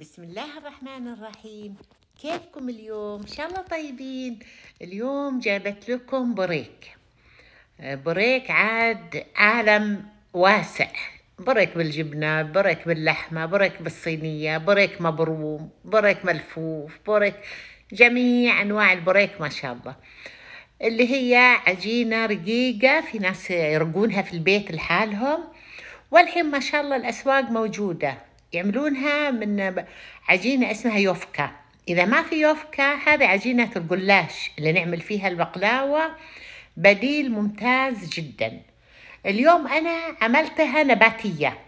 بسم الله الرحمن الرحيم كيفكم اليوم ان شاء الله طيبين اليوم جابت لكم بريك آه، بريك عاد عالم واسع بريك بالجبنة بريك باللحمة بريك بالصينية بريك مبروم بريك ملفوف بريك جميع أنواع البريك ما شاء الله اللي هي عجينة رقيقة في ناس يرقونها في البيت لحالهم والحين ما شاء الله الأسواق موجودة يعملونها من عجينة اسمها يوفكا إذا ما في يوفكا هذه عجينة القلاش اللي نعمل فيها البقلاوة بديل ممتاز جدا اليوم أنا عملتها نباتية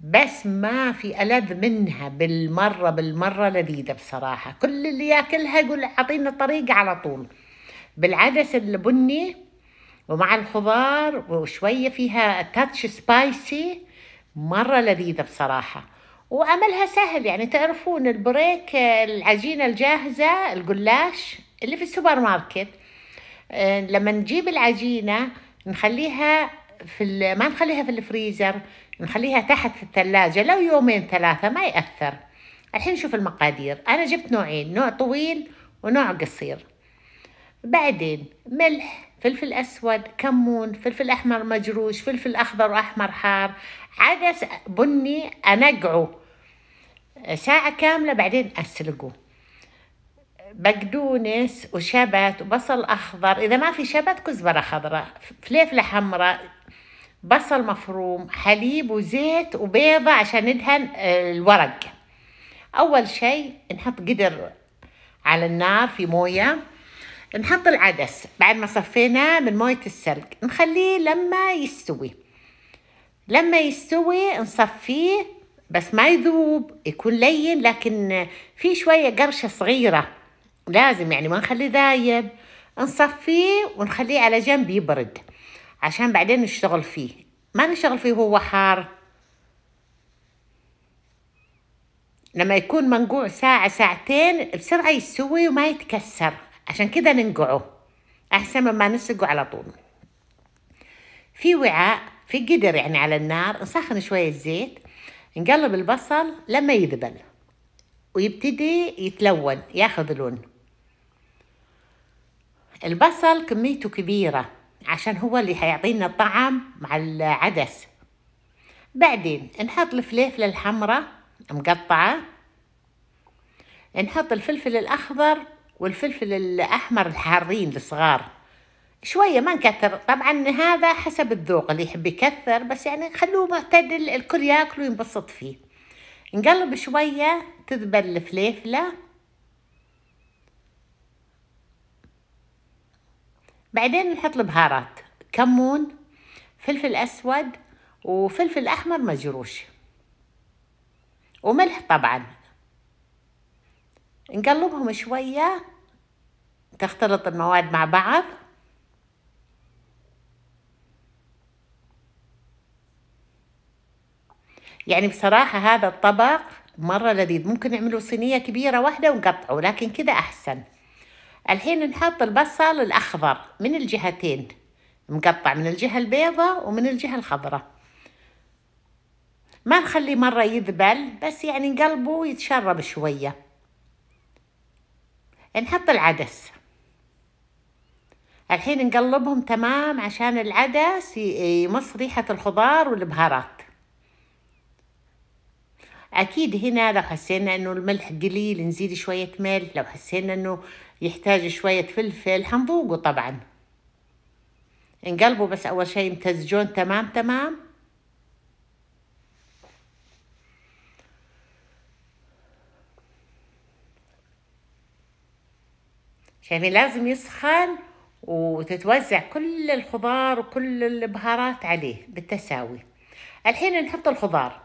بس ما في ألذ منها بالمرة بالمرة لذيذة بصراحة كل اللي ياكلها يقول أعطينا الطريقة على طول بالعدس البني ومع الخضار وشوية فيها تاتش سبايسي مرة لذيذة بصراحة وعملها سهل يعني تعرفون البريك العجينة الجاهزة القلاش اللي في السوبر ماركت آه، لما نجيب العجينة نخليها في ما نخليها في الفريزر نخليها تحت في الثلاجة لو يومين ثلاثة ما يأثر الحين شوف المقادير أنا جبت نوعين نوع طويل ونوع قصير بعدين ملح فلفل أسود كمون فلفل أحمر مجروش فلفل أخضر وأحمر حار عدس بني أنقعه ساعة كاملة بعدين أسلقه بقدونس وشبت وبصل أخضر إذا ما في شبت كزبرة خضراء فليفلة حمراء بصل مفروم حليب وزيت وبيضة عشان ندهن الورق أول شيء نحط قدر على النار في مويه نحط العدس بعد ما صفيناه من موية السلق نخليه لما يستوي لما يستوي نصفيه بس ما يذوب يكون لين لكن في شوية قرشة صغيرة لازم يعني ما نخليه ذايب نصفيه ونخليه على جنب يبرد عشان بعدين نشتغل فيه ما نشتغل فيه وهو حار لما يكون منقوع ساعة ساعتين بسرعة يستوي وما يتكسر عشان كده ننقعه أحسن ما نسقه على طول في وعاء في قدر يعني على النار نسخن شوية زيت نقلب البصل لما يذبل ويبتدي يتلون ياخذ لون البصل كميته كبيرة عشان هو اللي حيعطينا الطعم مع العدس بعدين نحط الفليفلة الحمراء مقطعة نحط الفلفل الأخضر والفلفل الأحمر الحارين الصغار شوية ما نكثر طبعا هذا حسب الذوق اللي يحب يكثر بس يعني خلوه معتدل الكل ياكله وينبسط فيه نقلب شوية تذبل الفليفلة بعدين نحط البهارات كمون فلفل أسود وفلفل أحمر مجروش وملح طبعا نقلبهم شوية تختلط المواد مع بعض يعني بصراحة هذا الطبق مرة لذيذ ممكن نعمله صينية كبيرة واحدة ونقطعه لكن كذا أحسن الحين نحط البصل الأخضر من الجهتين مقطع من الجهة البيضة ومن الجهة الخضراء ما نخليه مرة يذبل بس يعني نقلبه يتشرب شوية نحط العدس الحين نقلبهم تمام عشان العدس يمص ريحة الخضار والبهارات أكيد هنا لو حسينا أنه الملح قليل نزيد شوية ملح لو حسينا أنه يحتاج شوية فلفل حنذوقه طبعا نقلبه بس أول شي يمتزجون تمام تمام يعني لازم يسخن وتتوزع كل الخضار وكل البهارات عليه بالتساوي الحين نحط الخضار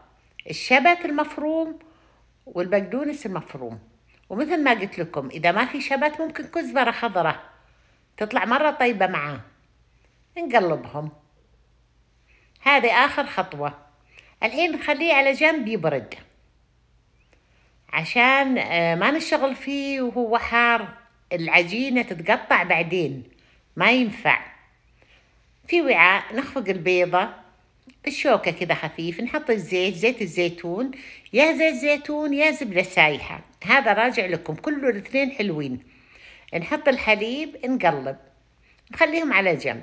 الشبت المفروم والبقدونس المفروم ومثل ما قلت لكم إذا ما في شبت ممكن كزبرة خضراء تطلع مرة طيبة معاه نقلبهم هذه آخر خطوة الحين نخليه على جنب يبرد عشان آه، ما نشتغل فيه وهو حار العجينة تتقطع بعدين ما ينفع في وعاء نخفق البيضة بالشوكة كذا خفيف نحط الزيت زيت الزيتون يا زيت زيتون يا زبدة سايحة هذا راجع لكم كله الاثنين حلوين نحط الحليب نقلب نخليهم على جنب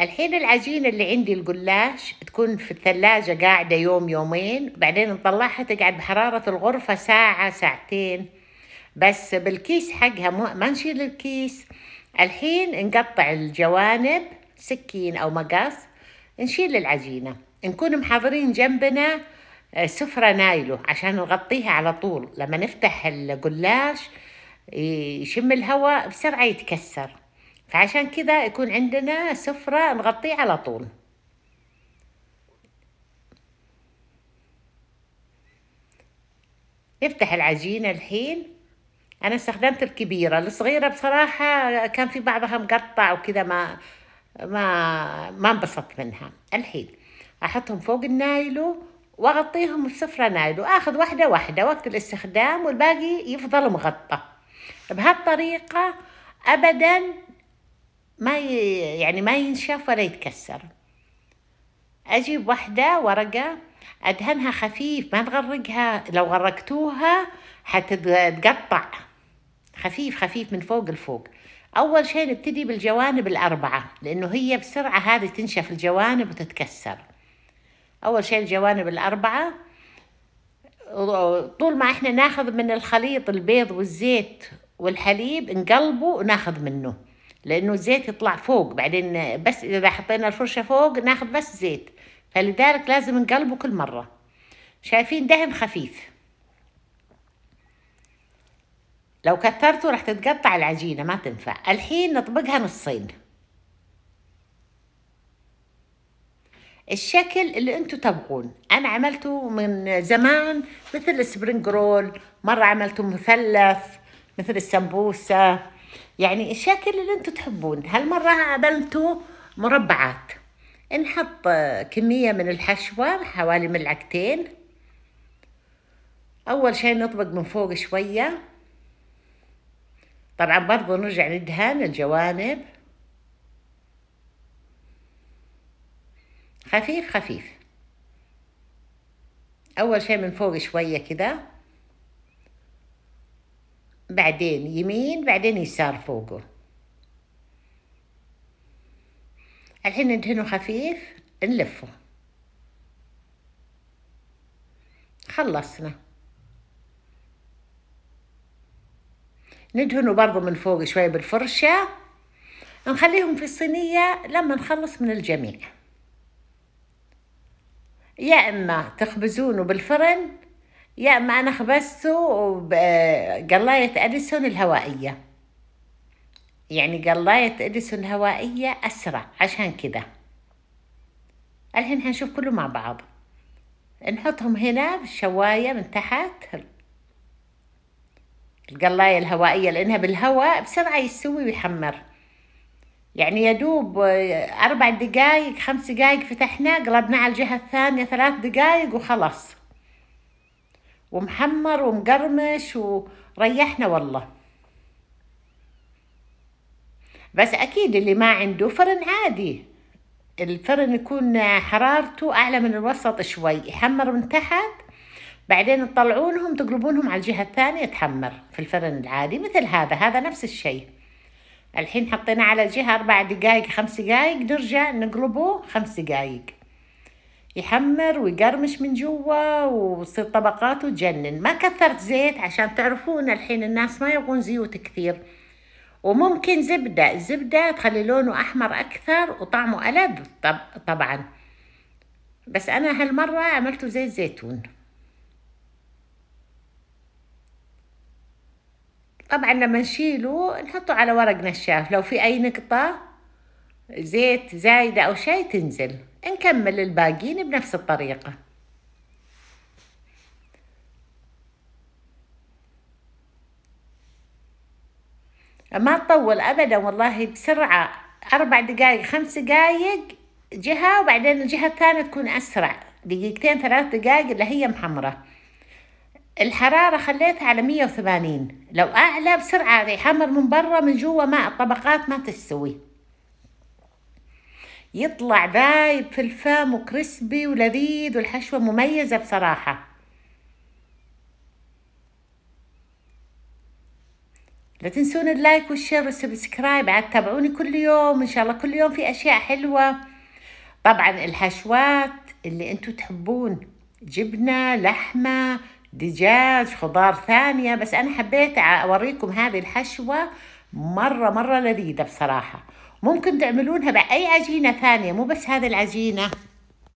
الحين العجينة اللي عندي القلاش تكون في الثلاجة قاعدة يوم يومين بعدين نطلعها تقعد بحرارة الغرفة ساعة ساعتين بس بالكيس حقها مو ما نشيل الكيس الحين نقطع الجوانب سكين أو مقص نشيل العجينة نكون محضرين جنبنا آه، سفرة نايلو عشان نغطيها على طول لما نفتح القلاش يشم الهواء بسرعة يتكسر فعشان كذا يكون عندنا سفرة نغطيه على طول نفتح العجينة الحين انا استخدمت الكبيره الصغيره بصراحه كان في بعضها مقطع وكذا ما ما ما انبسطت منها الحين احطهم فوق النايلو واغطيهم بسفره نايلو اخذ واحده واحده وقت الاستخدام والباقي يفضل مغطى بهالطريقه ابدا ما يعني ما ينشف ولا يتكسر اجيب واحده ورقه ادهنها خفيف ما نغرقها لو غرقتوها حتتقطع خفيف خفيف من فوق لفوق أول شيء نبتدي بالجوانب الأربعة لأنه هي بسرعة هذه تنشف الجوانب وتتكسر أول شيء الجوانب الأربعة طول ما احنا ناخذ من الخليط البيض والزيت والحليب نقلبه وناخذ منه لأنه الزيت يطلع فوق بعدين بس إذا حطينا الفرشة فوق ناخذ بس زيت فلذلك لازم نقلبه كل مرة شايفين دهن خفيف لو كترته رح تتقطع العجينة ما تنفع الحين نطبقها نصين الشكل اللي انتو تبغون انا عملته من زمان مثل السبرينج رول مرة عملته مثلث مثل السمبوسة يعني الشكل اللي انتو تحبون هالمرة عملته مربعات نحط كمية من الحشوة حوالي ملعقتين أول شي نطبق من فوق شوية طبعا برضو نرجع ندهن الجوانب خفيف خفيف أول شيء من فوق شوية كذا بعدين يمين بعدين يسار فوقه الحين ندهنه خفيف نلفه خلصنا ندهنه برضو من فوق شوي بالفرشة نخليهم في الصينية لما نخلص من الجميع يا إما تخبزونه بالفرن يا إما أنا خبزته بقلاية أديسون الهوائية يعني قلاية أديسون الهوائية أسرع عشان كذا الحين هنشوف كله مع بعض نحطهم هنا بالشواية من تحت القلاية الهوائية لأنها بالهواء بسرعة يستوي ويحمر يعني يدوب آه، أربع دقايق خمس دقايق فتحنا قلبنا على الجهة الثانية ثلاث دقايق وخلاص ومحمر ومقرمش وريحنا والله بس أكيد اللي ما عنده فرن عادي الفرن يكون حرارته أعلى من الوسط شوي يحمر من تحت بعدين تطلعونهم تقلبونهم على الجهة الثانية تحمر في الفرن العادي مثل هذا هذا نفس الشيء الحين حطينا على الجهة أربع دقايق خمس دقايق نرجع نقلبه خمس دقايق يحمر ويقرمش من جوا ويصير طبقات تجنن ما كثرت زيت عشان تعرفون الحين الناس ما يبغون زيوت كثير وممكن زبدة الزبدة تخلي لونه أحمر أكثر وطعمه ألذ طبعا بس أنا هالمرة عملته زيت زيتون طبعا لما نشيله نحطه على ورق نشاف لو في أي نقطة زيت زايدة أو شي تنزل نكمل الباقيين بنفس الطريقة ما تطول أبدا والله بسرعة أربع دقايق خمس دقايق جهة وبعدين الجهة الثانية تكون أسرع دقيقتين ثلاث دقايق اللي هي محمرة الحرارة خليتها على 180 لو أعلى بسرعة يحمر من برا من جوا ما الطبقات ما تستوي يطلع ذايب في الفم وكريسبي ولذيذ والحشوة مميزة بصراحة لا تنسون اللايك والشير والسبسكرايب عاد تابعوني كل يوم ان شاء الله كل يوم في اشياء حلوه طبعا الحشوات اللي انتم تحبون جبنه لحمه دجاج خضار ثانية بس أنا حبيت أوريكم هذه الحشوة مرة مرة لذيذة بصراحة ممكن تعملونها بأي عجينة ثانية مو بس هذه العجينة